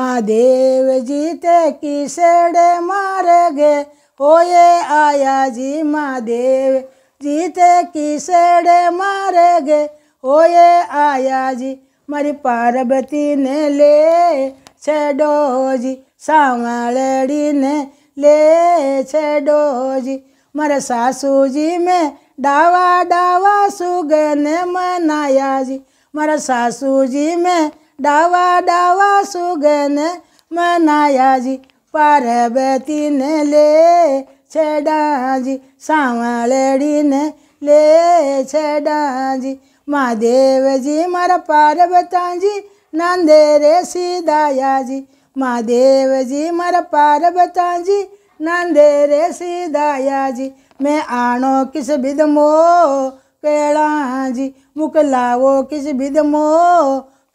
महादेव जी ते किसड़ मार गे ओए आया जी महादेव जी ते किसड़ मार गे ओए आया जी મારી પાર્વતીને લે છે ડોજી સાંવળડીને લે છે ડોજી મારા સાસુજી મેં ડાવા ડાવા સુગને મનાયાજી મારા સાસુજી મેં ડાવા ડાવા સુગને મનાયાજી પાર્વતીને લે છે ડાજી સાંવળડીને લે છે ડાજી महादेव जी मारा पार्वता जी नांदे रे सीधाया जी महादेव जी मारा पार्वता जी नंदे रे सीधाया जी मैं आणो किस मो केड़ा जी मुख लावो किस मो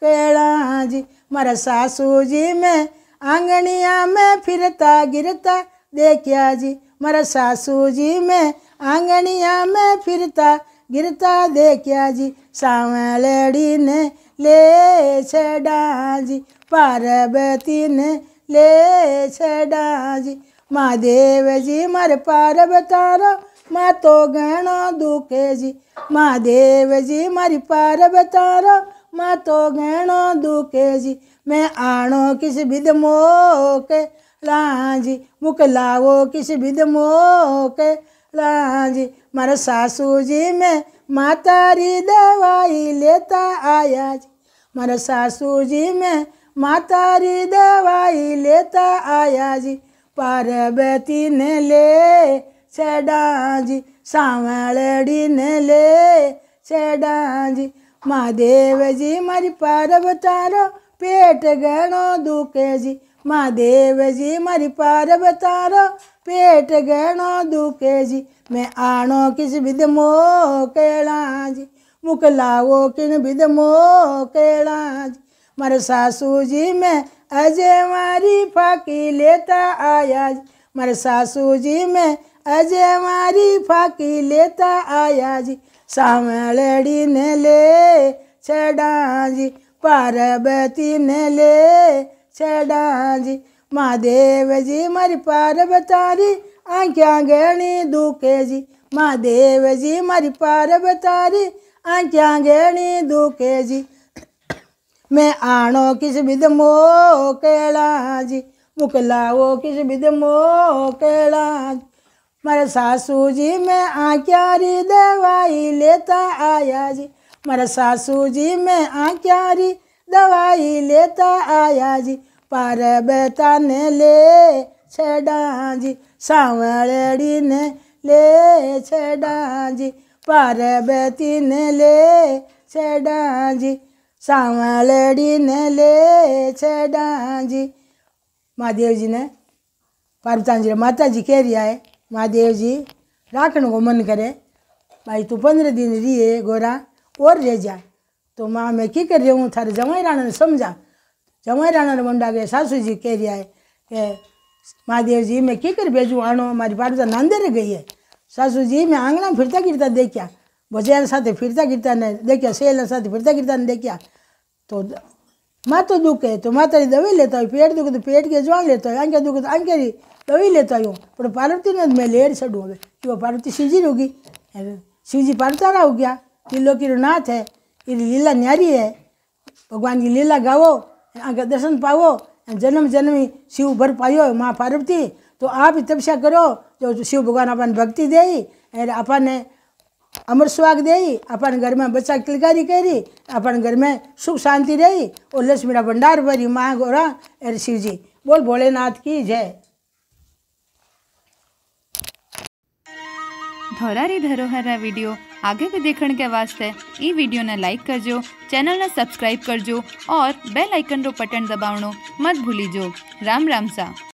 केड़ा जी मारा सासू जी में आंगनिया में फिरता गिरता देखिया जी मारा सासू जी में आंगनिया में फिरता गिरता देखिया जी सावलड़ी ने ले छाजी पार्वती ने ले छाजी महादेव जी मर पार्वतारो माँ तो घणो दुखे जी महादेव जी मरी पार्वतारो माँ तो घणो दुखे जी मैं आणो किस विध मोके लाजी मुख लावो किस विध मोके लाजी मार सासू जी में री दवाई लेता आया जी मार सासू जी मैं माता री दवाई लेता आया जी पार्वती ने ले छेड़ा जी सावड़ी ने ले छेड़ा जी महादेव जी मारी पार्वतारो पेट गणो दुखे जी महादेव जी मारी पार्वतारो पेट गहनो दुखे जी मैं आणो किस विध मो जी मुख लावो किन विध मो जी मारे सासू जी मैं अजय मारी फाकी लेता आया जी मारे सासू जी मैं अजय मारी फाकी लेता आया जी सामड़ी ने ले छड़ा जी पार्वती ने ले छड़ा जी महादेव जी मारी पार्वतारी आंख्या गणी दुखे जी महादेव जी मारी पार्वतारी आंख्या गणी दुखे जी मैं आणो किस बिद मो केला जी मुकलाओ किस बिद मो केला जी मारे सासू जी मैं री दवाई लेता आया जी मारे सासू जी मैं री दवाई लेता आया जी पार्वता ने ले छड़ा जी सावड़ी ने ले छड़ा जी पार्वती ने ले छड़ा जी सावड़ी ने ले छड़ा महादेव जी ने पार्वता जी माता जी कह रिया है महादेव जी राखण को मन करे भाई तू पंद्रह दिन रिये गोरा और रह जा तो माँ मैं की कर रही हूँ थारे जवाई राणा ने समझा जमाई राणा मुंडा के सासू जी कह रहा है कि महादेव जी मैं की कर भेजू आनो हमारी पार्वता नांदेर गई है सासू जी मैं आंगना फिरता गिरता देखा भजियार साथ फिरता गिरता ने देखा सेल साथ फिरता गिरता ने देखा तो तो दुखे तो माथारी दवाई लेता हो पेट दुख तो पेट के जवान लेता हो आंखें दुख तो आंखें दवाई लेता हूँ पर पार्वती ने मैं लेर छड़ू हमें कि वो पार्वती शिवजी जी होगी शिवजी जी हो गया लीलो की नाथ है ये लीला न्यारी है भगवान की लीला गाओ दर्शन पाओ जन्म जन्मी शिव भर पायो माँ पार्वती तो आप ही तपस्या करो जो शिव भगवान अपन भक्ति दे अपन अमर स्वाग दे अपन घर में बच्चा किलकारी करी अपन घर में सुख शांति रही और लक्ष्मी लक्ष्मीरा भंडार भरी माँ गोरा अरे शिव जी बोल भोलेनाथ की जय धोरारी धरोहर विडियो आगे भी देखने के वास्ते ई वीडियो ने लाइक करजो चैनल ने सब्सक्राइब करजो और बेल आइकन रो बटन दबावणो मत जो राम राम सा